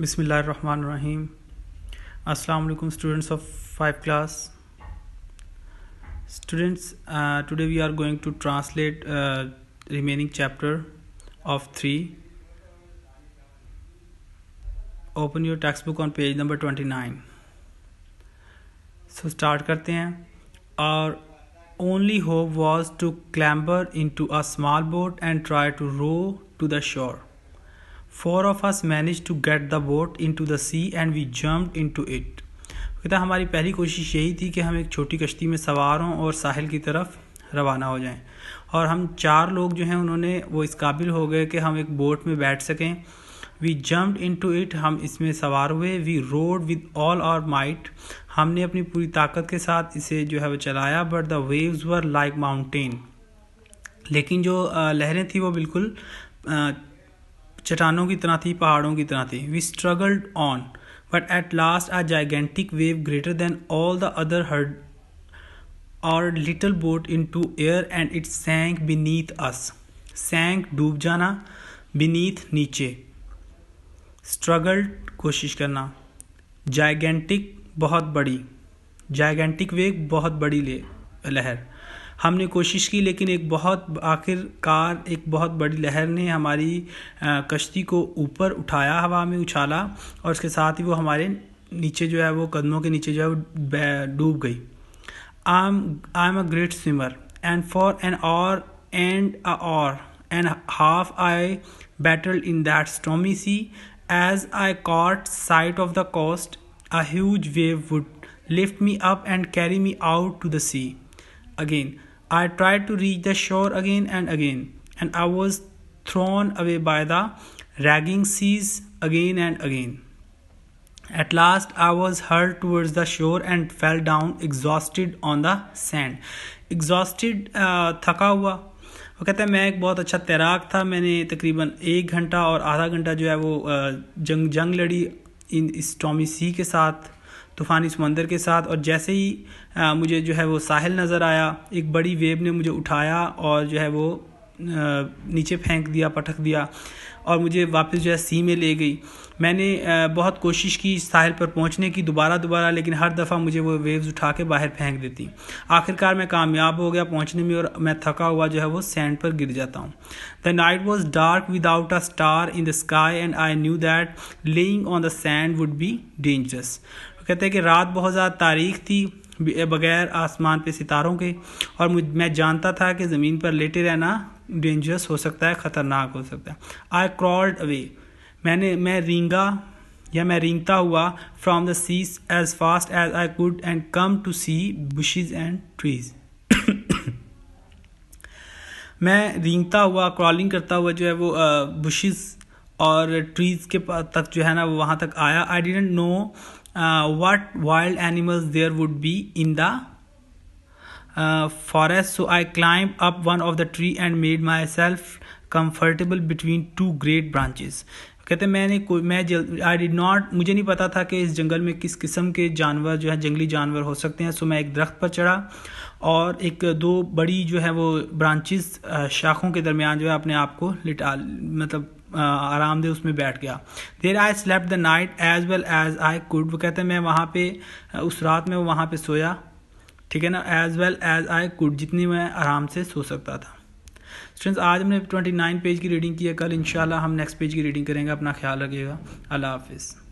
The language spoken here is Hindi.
बिसमीम अलकुम students of five class students today we are going to translate remaining chapter of three open your textbook on page number twenty nine so start करते हैं our only hope was to clamber into a small boat and try to row to the shore four of us manage to get the boat into the sea and we jump into it कहता हमारी पहली कोशिश यही थी कि हम एक छोटी कश्ती में सवार हों और साहिल की तरफ रवाना हो जाएं और हम चार लोग जो हैं उन्होंने वो इस काबिल हो गए कि हम एक बोट में बैठ सकें we jump into it हम इसमें सवार हुए we rowed with all our might हमने अपनी पूरी ताकत के साथ इसे जो है वो चलाया but the waves were like mountain लेकिन जो लहरें थी वो बिल्कुल चट्टानों की तरह थी पहाड़ों की तरह थी we struggled on but at last a gigantic wave greater than all the other hurled our little boat into air and it sank beneath us sank डूब जाना बीनीथ नीचे स्ट्रगल्ड कोशिश करना जाइगेंटिक बहुत बड़ी जाइगेंटिक वेव बहुत बड़ी ले लहर हमने कोशिश की लेकिन एक बहुत आखिरकार एक बहुत बड़ी लहर ने हमारी कश्ती को ऊपर उठाया हवा में उछाला और उसके साथ ही वो हमारे नीचे जो है वो कदमों के नीचे जो है वो डूब गई आम I am a great swimmer and for an hour and a hour and half I battled in that stormy sea as I caught sight of the coast a huge wave would lift me up and carry me out to the sea again I tried to reach the shore again and again, and I was thrown away by the ragging seas again and again. At last, I was hurled towards the shore and fell down exhausted on the sand. Exhausted, uh, थका हुआ वो कहते हैं मैं एक बहुत अच्छा तैराक था मैंने तकरीबन एक घंटा और आधा घंटा जो है वो जंग जंग लड़ी इन इस टॉमी सी के साथ तूफ़ानी समंदर के साथ और जैसे ही आ, मुझे जो है वो साहिल नज़र आया एक बड़ी वेब ने मुझे उठाया और जो है वो नीचे फेंक दिया पटक दिया और मुझे वापस जो है सी में ले गई मैंने बहुत कोशिश की साहिल पर पहुंचने की दोबारा दोबारा लेकिन हर दफ़ा मुझे वो वेव्स उठा के बाहर फेंक देती आखिरकार मैं कामयाब हो गया पहुंचने में और मैं थका हुआ जो है वो सैंड पर गिर जाता हूँ the night was dark without a star in the sky and I knew that lying on the sand would be dangerous कहते हैं कि रात बहुत ज़्यादा तारीख थी बगैर आसमान पे सितारों के और मैं जानता था कि ज़मीन पर लेटे रहना डेंजरस हो सकता है ख़तरनाक हो सकता है आई क्रॉल्ड अवे मैंने मैं रींगा या मैं रींगता हुआ from the seas as fast as I could and come to see bushes and trees मैं रींगता हुआ क्रॉलिंग करता हुआ जो है वो बुशेज और ट्रीज़ के तक जो है ना वो वहाँ तक आया I didn't know uh, what wild animals there would be in the uh, forest so i climbed up one of the tree and made myself comfortable between two great branches कहते मैंने कोई मैं जल आई डिड नॉट मुझे नहीं पता था कि इस जंगल में किस किस्म के जानवर जो है जंगली जानवर हो सकते हैं सो मैं एक दरख्त पर चढ़ा और एक दो बड़ी जो है वो ब्रांचेस शाखों के दरमियान जो है अपने आप को लिटा मतलब आरामदेह उसमें बैठ गया there I slept the night as well as I could वो कहते हैं मैं वहाँ पे उस रात में वहाँ पे सोया ठीक है ना as well as I could जितनी मैं आराम से सो सकता था फ्रेंड्स आज हमने ट्वेंटी नाइन पेज की रीडिंग की है कल इंशाल्लाह हम नेक्स्ट पेज की रीडिंग करेंगे अपना ख्याल रखिएगा अल्लाह हाफिज़